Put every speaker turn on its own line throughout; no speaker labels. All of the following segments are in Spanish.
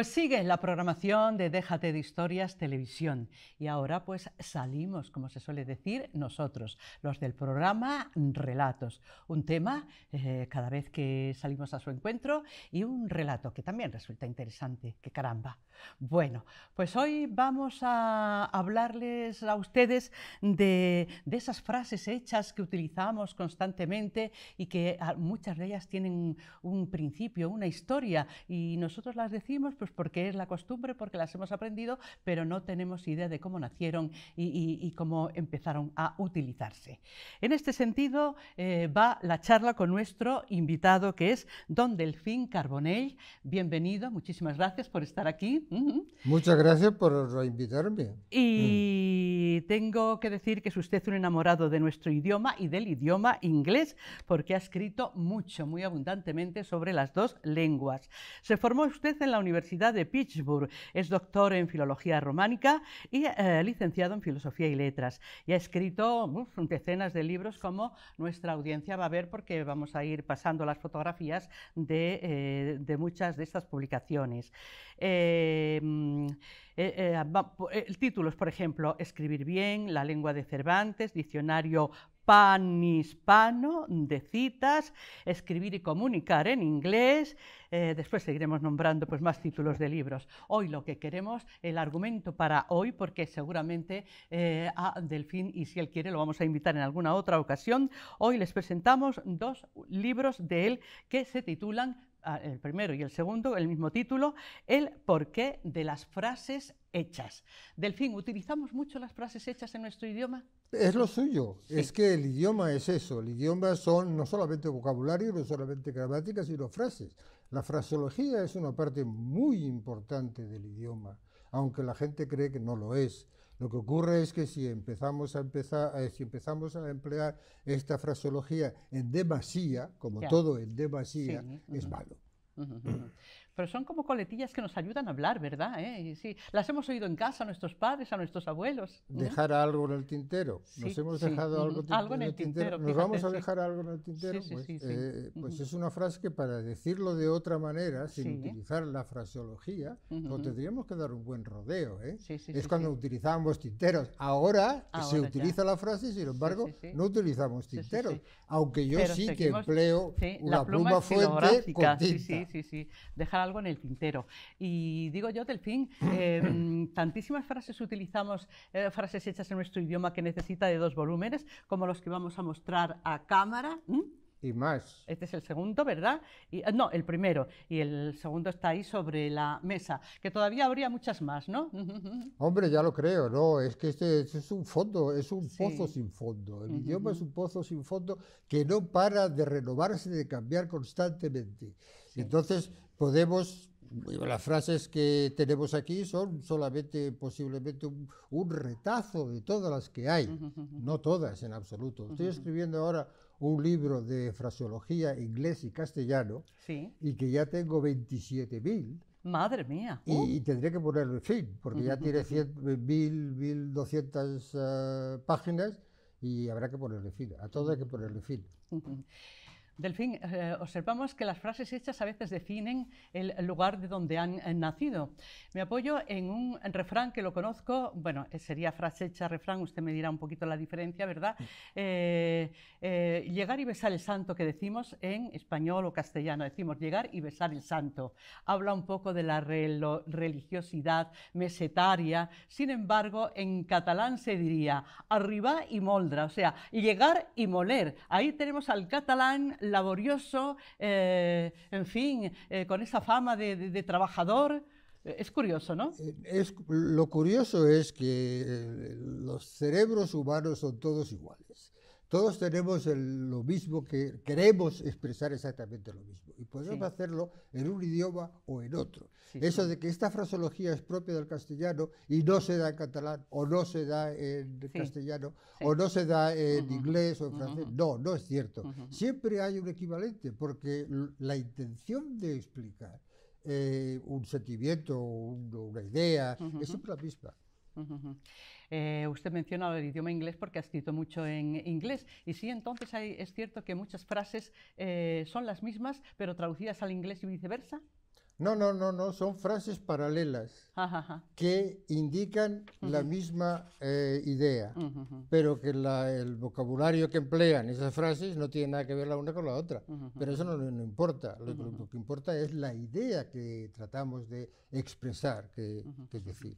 Pues sigue la programación de Déjate de Historias Televisión. Y ahora pues salimos, como se suele decir, nosotros, los del programa Relatos. Un tema eh, cada vez que salimos a su encuentro y un relato que también resulta interesante. ¡Qué caramba! Bueno, pues hoy vamos a hablarles a ustedes de, de esas frases hechas que utilizamos constantemente y que ah, muchas de ellas tienen un principio, una historia, y nosotros las decimos pues pues porque es la costumbre, porque las hemos aprendido, pero no tenemos idea de cómo nacieron y, cómo empezaron a utilizarse. En este sentido eh, va la charla con nuestro invitado, que es don Delfín Carbonell. Bienvenido, muchísimas gracias por estar aquí.
Muchas gracias por invitarme.
Y mm. tengo que decir que es usted un enamorado de nuestro idioma y del idioma inglés, porque ha escrito mucho, muy abundantemente sobre las dos lenguas. Se formó usted en la Universidad de Pittsburgh. Es doctor en Filología Románica y eh, licenciado en Filosofía y Letras. Y ha escrito decenas de libros como nuestra audiencia va a ver porque vamos a ir pasando las fotografías de, eh, muchas de estas publicaciones. Eh, mm, el título es, por ejemplo, Escribir bien, La lengua de Cervantes, Diccionario pan hispano, de citas, escribir y comunicar en inglés. Eh, después seguiremos nombrando pues, más títulos de libros. Hoy lo que queremos, el argumento para hoy, porque seguramente eh, a Delfín, y si él quiere, lo vamos a invitar en alguna otra ocasión, hoy les presentamos dos libros de él que se titulan Ah, el primero y el segundo, el mismo título, el porqué de las frases hechas. Delfín, ¿utilizamos mucho las frases hechas en nuestro idioma?
Es lo suyo, es que el idioma es eso, el idioma son no solamente vocabulario, no solamente gramática, sino frases. La fraseología es una parte muy importante del idioma, aunque la gente cree que no lo es. Lo que ocurre es que si empezamos a, empezar, eh, si empezamos a emplear esta fraseología en demasía, como todo en demasía, es malo.
Pero son como coletillas que nos ayudan a hablar, ¿verdad? ¿Eh? las hemos oído en casa a nuestros padres, a nuestros abuelos. Dejar
algo en el tintero. nos hemos dejado algo, en el tintero. Nos vamos a dejar algo en el tintero. pues, eh, pues es una frase que para decirlo de otra manera, sin utilizar la fraseología, no pues tendríamos que dar un buen rodeo. ¿eh? es cuando utilizábamos tinteros. Ahora, se utiliza la frase sin embargo no utilizamos tinteros. Aunque yo sí que empleo la una pluma, fuente con tinta. Sí,
sí, sí. Dejar en el tintero. Y digo yo, del fin em, tantísimas frases utilizamos, eh, frases hechas en nuestro idioma que necesita de dos volúmenes, como los que vamos a mostrar a cámara. Y más. Este es el segundo, ¿verdad? Y, eh, no, el primero. Y el segundo está ahí sobre la mesa, que todavía habría muchas más, ¿no?
Hombre, ya lo creo, ¿no? Es que este, este es un fondo, es un pozo sin fondo. El idioma es un pozo sin fondo que no para de renovarse, de cambiar constantemente. Entonces, podemos, las frases que tenemos aquí son solamente posiblemente un, retazo de todas las que hay, no todas en absoluto. Estoy escribiendo ahora un libro de fraseología inglés y castellano y que ya tengo 27.000.
Madre mía. Y, uh.
tendré que ponerle fin, porque ya tiene 1.000, 1.200 eh, páginas y habrá que ponerle fin. A todo hay que ponerle fin.
Delfín, fin eh, observamos que las frases hechas a veces definen el lugar de donde han eh, nacido. Me apoyo en un refrán que lo conozco, bueno, eh, sería frase hecha, refrán, usted me dirá un poquito la diferencia, ¿verdad? llegar y besar el santo que decimos en español o castellano, decimos llegar y besar el santo. Habla un poco de la religiosidad mesetaria, sin embargo, en catalán se diría arriba y moldra, o sea, llegar y moler. Ahí tenemos al catalán laborioso, eh, en fin, eh, con esa fama de, trabajador. Eh, es curioso, ¿no?
lo curioso es que los cerebros humanos son todos iguales. Todos tenemos lo mismo que queremos expresar exactamente lo mismo y podemos hacerlo en un idioma o en otro. Eso de que esta fraseología es propia del castellano y no se da en catalán o no se da en castellano o no se da en inglés o en francés, no, no es cierto. Siempre hay un equivalente porque la intención de explicar eh, un sentimiento, o una idea, es
siempre la misma. Eh, usted menciona el idioma inglés porque ha escrito mucho en inglés. Y sí, entonces es cierto que muchas frases eh, son las mismas, pero traducidas al inglés y viceversa.
No, no, no, no, son frases paralelas que indican la misma eh, idea, pero que el vocabulario que emplean esas frases no tiene nada que ver la una con la otra. Pero eso no, importa, lo, que importa es la idea que tratamos de expresar, que, que decir.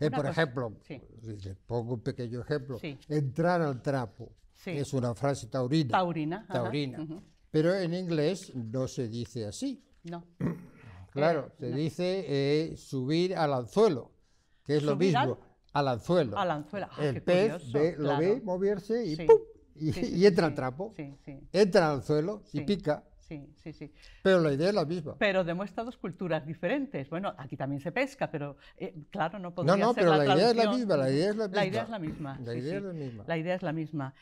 Eh, por ejemplo, pongo un pequeño ejemplo, entrar al trapo es una frase taurina. Taurina. taurina. Pero en inglés no se dice así.
No. Claro, eh, se
dice eh, subir al anzuelo, que es lo mismo. Al, anzuelo. Al
anzuelo. Ah, El pez lo ve
moverse y ¡pum! Y, y, entra al trapo. Entra al anzuelo y pica.
Sí, sí, sí. Pero la idea es la misma. Pero demuestra dos culturas diferentes. Bueno, aquí también se pesca, pero eh, claro, no podría No, no, ser pero la, idea es la misma, la idea es la misma. La idea es la misma. La idea, es, la misma. La idea es la misma.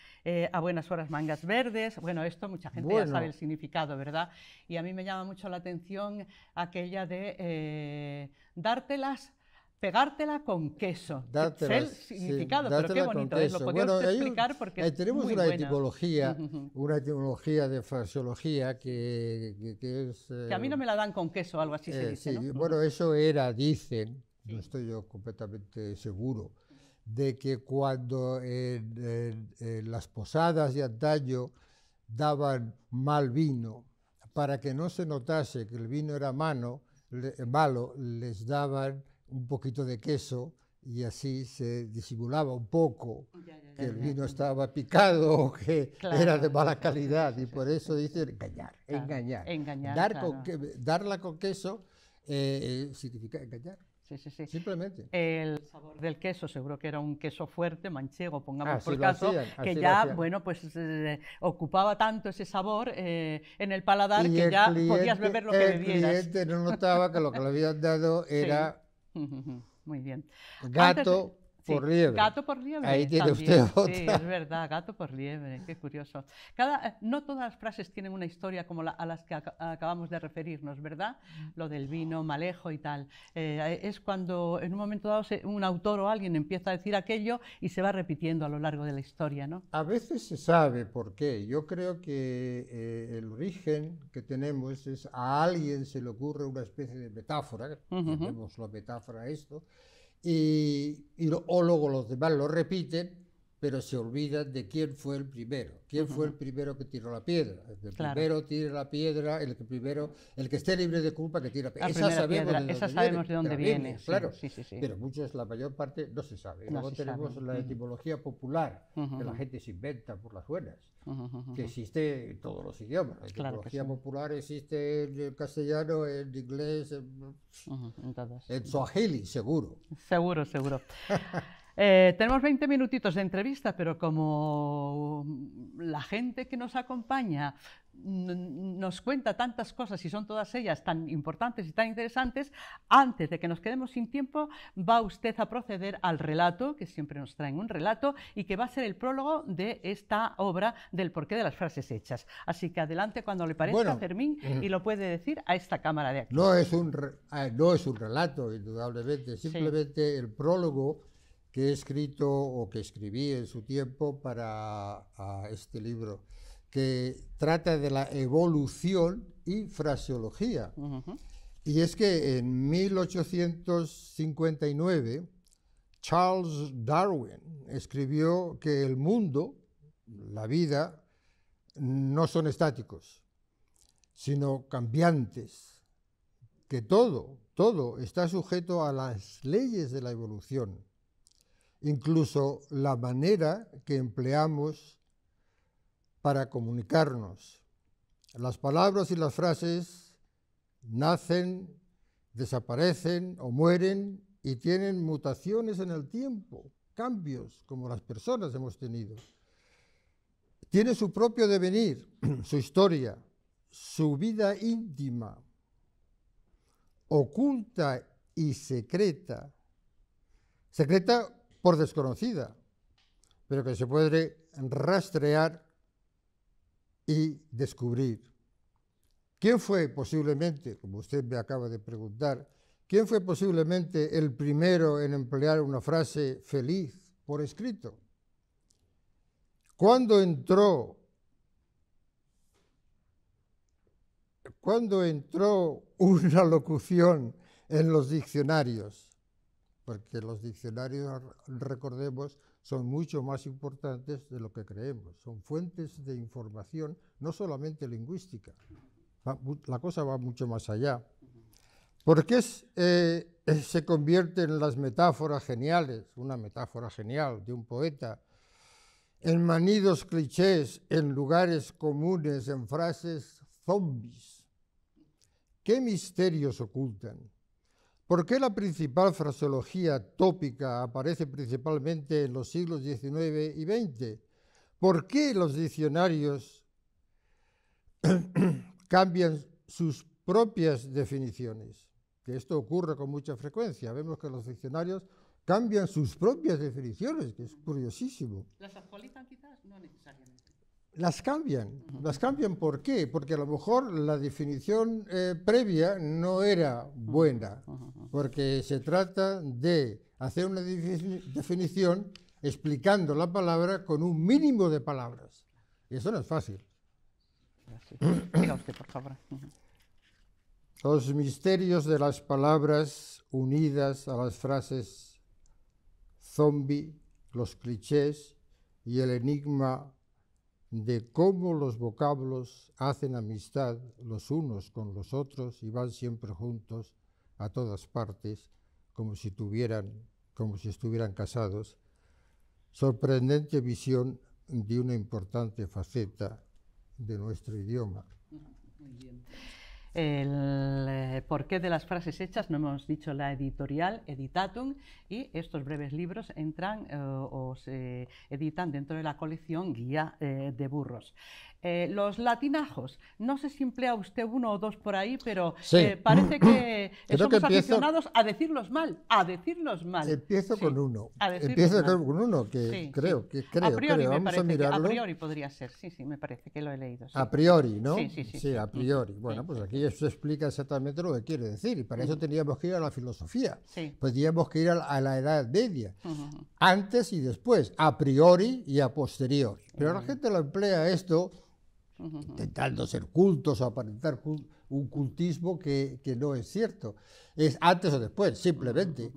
a buenas horas mangas verdes. Bueno, esto mucha gente ya sabe el significado, ¿verdad? Y a mí me llama mucho la atención aquella de eh, dártelas pegártela con queso. el significado, pero qué bonito es, ¿eh? lo podemos explicar porque eh, Tenemos una etimología,
una etimología de fraseología que, es... que a mí no eh, me la dan con queso, algo así se dice, Bueno, eso era, dicen, no estoy yo completamente seguro, de que cuando las posadas de antaño daban mal vino, para que no se notase que el vino era malo, les daban un poquito de queso y así se disimulaba un poco que el vino estaba picado o que era de mala calidad y por eso dicen engañar, engañar. engañar Dar con que, darla con queso eh, eh, significa engañar.
Simplemente. El sabor del queso, seguro que era un queso fuerte, manchego, pongamos por caso, que ya, bueno, pues eh, ocupaba tanto ese sabor en el paladar que ya podías beber lo que bebieras. El
cliente no notaba que lo que le habían dado era
Muy bien. Gato. Gato por liebre. Ahí tiene usted otra. Sí, es verdad, gato por liebre, qué curioso. Eh, no todas las frases tienen una historia como a las que acabamos de referirnos, ¿verdad? Mm. Lo del vino, malejo y tal. Eh, es cuando en un momento dado un autor o alguien empieza a decir aquello y se va repitiendo a lo largo de la historia, ¿no?
A veces se sabe por qué. Yo creo que eh, el origen que tenemos es a alguien se le ocurre una especie de
metáfora, tenemos
la metáfora esto, y, o luego los demás lo repiten pero se olvidan de quién fue el primero. ¿Quién fue el primero que tiró la piedra? El que primero tira la piedra, el que primero, el que esté libre de culpa que tira la sabemos piedra. De esa sabemos de dónde viene. sí, claro, sí, sí, pero muchas, la mayor parte, no se sabe. Luego tenemos la etimología popular, que la gente se inventa por las buenas, que existe en todos los idiomas. La etimología popular existe en el castellano, en inglés, en, en,
en swahili, seguro. Seguro, seguro. Eh, tenemos 20 minutitos de entrevista, pero como la gente que nos acompaña nos cuenta tantas cosas y son todas ellas tan importantes y tan interesantes, antes de que nos quedemos sin tiempo, va usted a proceder al relato, que siempre nos traen un relato, y que va a ser el prólogo de esta obra del porqué de las frases hechas. Así que adelante cuando le parezca, Fermín, eh, y lo puede decir a esta cámara de aquí.
No es un, eh, no es un relato, indudablemente, simplemente el prólogo que he escrito o que escribí en su tiempo para este libro, que trata de la evolución y fraseología. Y es que en 1859 Charles Darwin escribió que el mundo, la vida, no son estáticos, sino cambiantes, que todo, todo está sujeto a las leyes de la evolución incluso la manera que empleamos para comunicarnos. Las palabras y las frases nacen, desaparecen o mueren y tienen mutaciones en el tiempo, cambios como las personas hemos tenido. Tiene su propio devenir, su historia, su vida íntima, oculta y secreta. Secreta por desconocida, pero que se puede rastrear y descubrir. ¿Quién fue posiblemente, como usted me acaba de preguntar, quién fue posiblemente el primero en emplear una frase feliz por escrito? ¿Cuándo entró cuando entró una locución en los diccionarios? porque los diccionarios, recordemos, son mucho más importantes de lo que creemos. Son fuentes de información, no solamente lingüística. La cosa va mucho más allá. ¿Por qué eh, eh, se convierten las metáforas geniales, una metáfora genial de un poeta, en manidos clichés, en lugares comunes, en frases zombies? ¿Qué misterios ocultan? ¿Por qué la principal fraseología tópica aparece principalmente en los siglos XIX y XX? ¿Por qué los diccionarios cambian sus propias definiciones? Que esto ocurre con mucha frecuencia. Vemos que los diccionarios cambian sus propias definiciones, que es curiosísimo.
¿Las actualizan quizás? No
necesariamente las cambian. ¿Las cambian por qué? Porque a lo mejor la definición eh, previa no era buena, porque se trata de hacer una definición explicando la palabra con un mínimo de palabras. Y eso no es fácil. Los misterios de las palabras unidas a las frases zombie, los clichés y el enigma de cómo los vocablos hacen amistad los unos con los otros y van siempre juntos a todas partes, como si, tuvieran, como si estuvieran casados, sorprendente visión de una importante faceta de nuestro idioma.
Muy bien el eh, porqué de las frases hechas, no hemos dicho la editorial, Editatum, y estos breves libros entran eh, o se editan dentro de la colección Guía eh, de Burros. Eh, los latinajos, no sé si emplea usted uno o dos por ahí, pero eh, parece que eh, somos aficionados a decirlos mal, a decirlos mal. Empiezo con uno, empiezo con uno que creo, que creo, a Vamos a mirarlo. a priori podría ser, sí, sí, me parece que lo he leído. A priori, ¿no? Sí, sí, sí. a priori. Bueno, pues aquí
eso explica exactamente lo que quiere decir y para eso teníamos que ir a la filosofía, pues teníamos que ir a la, Edad Media, antes y después, a priori y a posteriori. Pero la gente lo emplea esto intentando ser cultos o aparentar un cultismo que, que, no es cierto. Es antes o después, simplemente.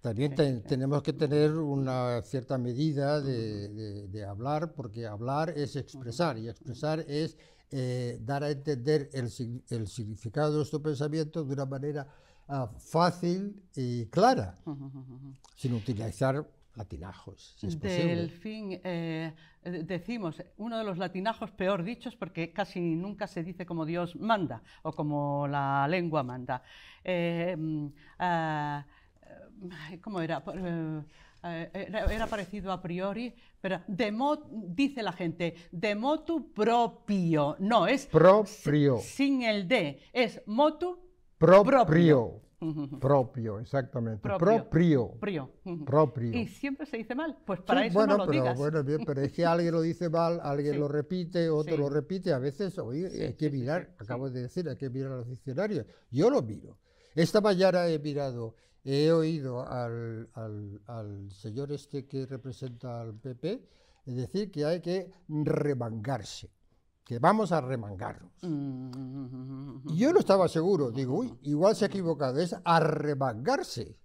También tenemos que tener una cierta medida de, de, hablar, porque hablar es expresar y expresar es eh, dar a entender el, significado de nuestro pensamiento de una manera ah, fácil y clara, sin utilizar latinajos, Del
fin, eh, eh, decimos, uno de los latinajos peor dichos, porque casi nunca se dice como Dios manda o como la lengua manda. ¿Cómo era? Era, parecido a priori, pero de dice la gente, de motu propio, no, es
propio. Sin
el de, es motu
proprio. propio. Propio, exactamente. Propio.
Propio. Y siempre se dice mal. Pues para eso no lo pero, digas. Bueno, pero es
que alguien lo dice mal, alguien lo repite, otro lo repite. A veces, hay que mirar, acabo de decir, hay que mirar los diccionarios. Yo lo miro. Esta mañana he mirado, he oído al, al, al señor este que representa al PP decir que hay que remangarse que vamos a remangarnos.
Mm, mm, mm,
y yo no estaba seguro, digo, uy, igual se ha equivocado, es arremangarse.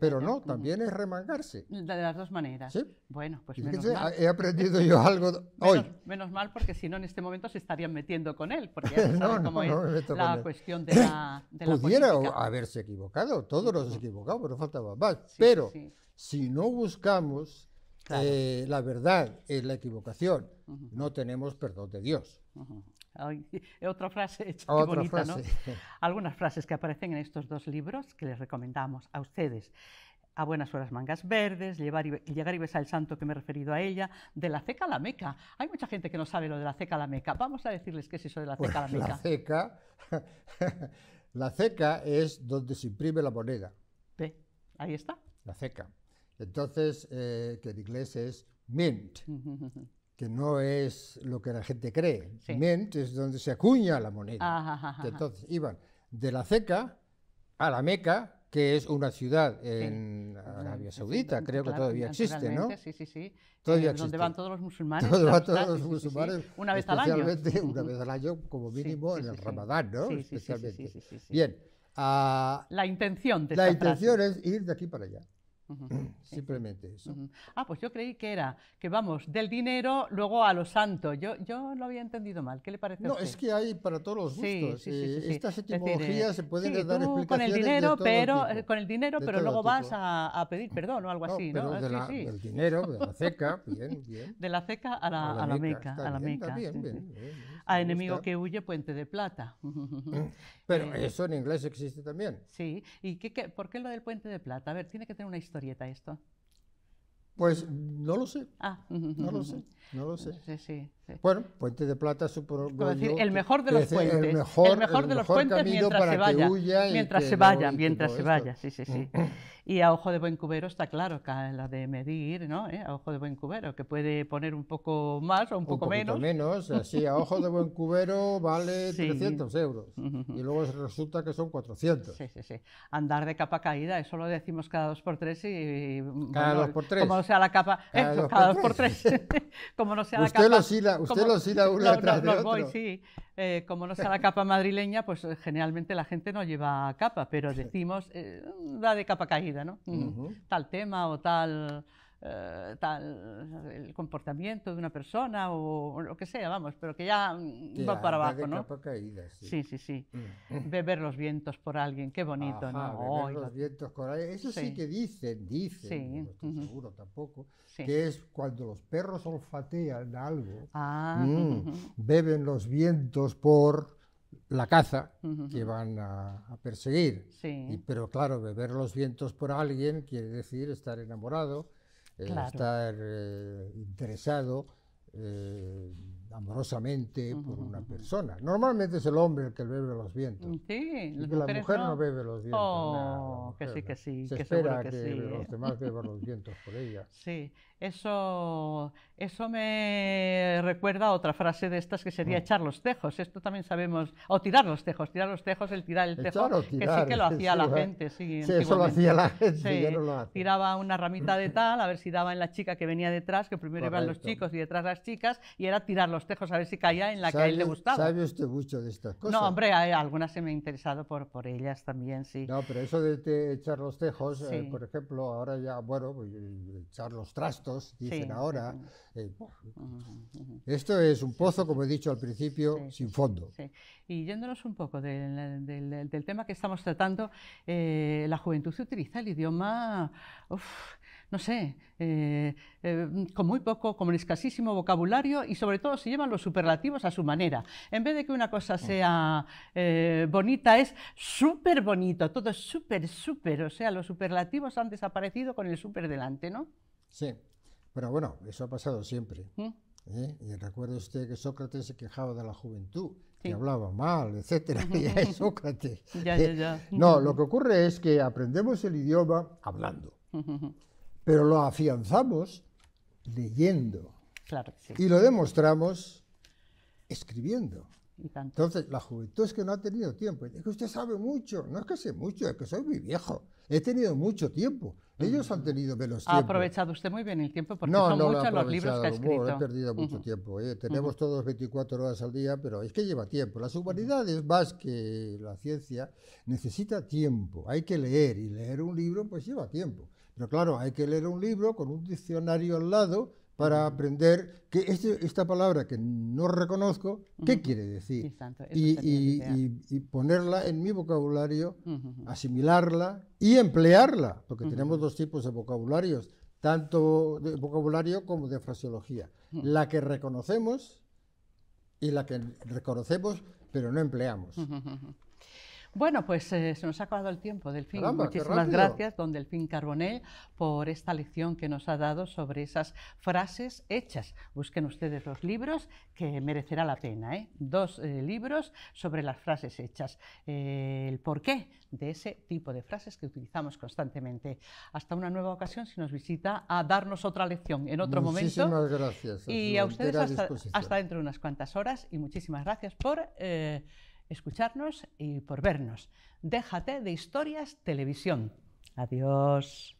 Pero no, también es remangarse. De las dos maneras. Bueno, pues menos mal. He aprendido yo algo hoy. Menos mal, porque si no, en este momento se estarían metiendo con él, porque ya no, saben cómo la cuestión de la, Pudiera
haberse equivocado, todos nos equivocados equivocamos, pero faltaba más. pero si no buscamos eh, la verdad en la equivocación, no tenemos perdón de Dios.
otra frase, hecha, bonita, ¿no? Algunas frases que aparecen en estos dos libros que les recomendamos a ustedes. A buenas horas mangas verdes, llevar y, llegar y besar el santo que me he referido a ella, de la ceca a la meca. Hay mucha gente que no sabe lo de la ceca a la meca. Vamos a decirles qué es eso de la ceca a la pues, meca. La
ceca, la ceca es donde se imprime la moneda. ¿Ve? Ahí está. La ceca. Entonces, eh, que en inglés es mint que no es lo que la gente cree. es donde se acuña la moneda. Entonces iban de la ceca a la Meca, que es una ciudad en Arabia Saudita, creo que todavía existe, ¿no? Sí, sí, sí. Todavía eh, Donde van todos los musulmanes. Donde van todos los musulmanes. Una vez al año. Especialmente una vez al año, como mínimo, en el Ramadán, ¿no? especialmente. Bien. Ah,
la intención La intención
es ir de aquí para allá. Simplemente eso.
Ah, pues yo creí que era que vamos del dinero luego a lo santo. Yo, yo lo había entendido mal. ¿Qué le parece? No, a usted? es
que hay para todos los gustos. Eh, estas etimologías eh, se pueden dar explicaciones eh, con el dinero, pero
con el dinero, pero luego vas a, pedir perdón o algo así, ¿no? De del dinero, de la ceca, bien, bien. De la ceca a la, a la, meca, a la meca. bien, bien, a enemigo que huye, puente de plata. Mm. Pero eh, eso en inglés existe también. Sí. ¿Y qué, por qué lo del puente de plata? A ver, tiene que tener una historieta esto.
Pues no lo sé. Ah. No lo sé.
No lo sé. Sí, sí,
Bueno, Puente de Plata supongo decir, el mejor de los puentes. El mejor, el de los puentes mientras se vaya. mientras se vaya, mientras se vaya. Sí, sí, sí.
Mm. Y a ojo de buen cubero está claro, la de medir, ¿no? ¿Eh? A ojo de buen cubero, que puede poner un poco más o un poco un menos. menos, así a ojo
de buen cubero vale 300
euros y luego resulta que son 400. Sí, sí, sí. Andar de capa caída, eso lo decimos cada dos por tres y... Cada bueno, dos por tres. Como sea la capa... Cada, dos, cada por dos, por tres. como no sea la capa... Los usted como, los hila uno no, no, de voy, sí. Eh, como no sea la capa madrileña, pues eh, generalmente la gente no lleva capa, pero decimos, eh, da de capa caída, ¿no? Mm, tal tema o tal eh, tal, el comportamiento de una persona o, lo que sea, vamos, pero que ya mm, va para abajo, ¿no?
sí, sí, sí.
Mm. Beber los vientos por alguien, qué bonito, ¿no? Beber los vientos por alguien, eso sí, que dicen, dicen,
no estoy seguro tampoco, que es cuando los perros olfatean algo, ah, mm, beben los vientos por la caza que van a, perseguir. pero claro, beber los vientos por alguien quiere decir estar enamorado el estar eh, interesado eh, amorosamente por una persona. Normalmente es el hombre el que bebe los vientos. Sí, la mujer no. bebe los vientos. Oh, que sí, que sí. Se que espera que, los demás beban los vientos por ella.
Sí, eso, eso me recuerda a otra frase de estas que sería mm. echar los tejos. Esto también sabemos. O tirar los tejos, tirar los tejos, el tirar el tejo. que sí que lo hacía la gente. Sí, eso lo hacía la gente. Sí, lo Tiraba una ramita de tal, a ver si daba en la chica que venía detrás, que primero iban los chicos y detrás las chicas, y era tirar los tejos, a ver si caía en la que a él le gustaba. ¿Sabe usted
mucho de estas cosas? No, hombre,
hay, algunas se me ha interesado por, por ellas
también, sí. No, pero eso de echar los tejos, eh, por ejemplo, ahora ya, bueno, pues, eh, echar los trastos dicen ahora. Eh, esto es un pozo, como he dicho al principio, sin fondo.
Y yéndonos un poco del, del, tema que estamos tratando, eh, la juventud se utiliza el idioma... no sé, eh, con muy poco, con escasísimo vocabulario y sobre todo se llevan los superlativos a su manera. En vez de que una cosa mm. sea bonita, es súper bonito, todo es súper, súper, o sea, los superlativos han desaparecido con el súper delante, ¿no?
Sí. Pero bueno, eso ha pasado siempre. Recuerda mm. ¿eh? Y usted que Sócrates se quejaba de la juventud, que hablaba mal, etcétera, y Sócrates. ¿eh? No, lo que ocurre es que aprendemos el idioma hablando, pero lo afianzamos leyendo. Y lo demostramos escribiendo. Entonces, la juventud es que no ha tenido tiempo. Es que usted sabe mucho. No es que sé mucho, es que soy muy viejo. He tenido mucho tiempo. Ellos han tenido menos tiempo. Ha
aprovechado usted muy bien el tiempo porque no, son muchos los libros que ha escrito. No, he perdido mucho
tiempo. ¿eh? Tenemos todos 24 horas al día, pero es que lleva tiempo. Las humanidades, más que la ciencia, necesita tiempo. Hay que leer y leer un libro pues lleva tiempo. Pero claro, hay que leer un libro con un diccionario al lado para aprender que este, esta palabra que no reconozco, ¿qué quiere decir? y, ponerla en mi vocabulario, asimilarla y emplearla, porque tenemos dos tipos de vocabularios, tanto de vocabulario como de fraseología. La que reconocemos y la que reconocemos pero no empleamos.
Bueno, pues eh, se nos ha acabado el tiempo, Delfín. fin. Muchísimas gracias, don Delfín Carbonell, por esta lección que nos ha dado sobre esas frases hechas. Busquen ustedes los libros, que merecerá la pena. ¿eh? Dos eh, libros sobre las frases hechas, el porqué de ese tipo de frases que utilizamos constantemente. Hasta una nueva ocasión, si nos visita, a darnos otra lección en otro momento. Muchísimas
gracias. Y a ustedes hasta, hasta,
dentro de unas cuantas horas y muchísimas gracias por escucharnos y por vernos. Déjate de historias televisión. Adiós.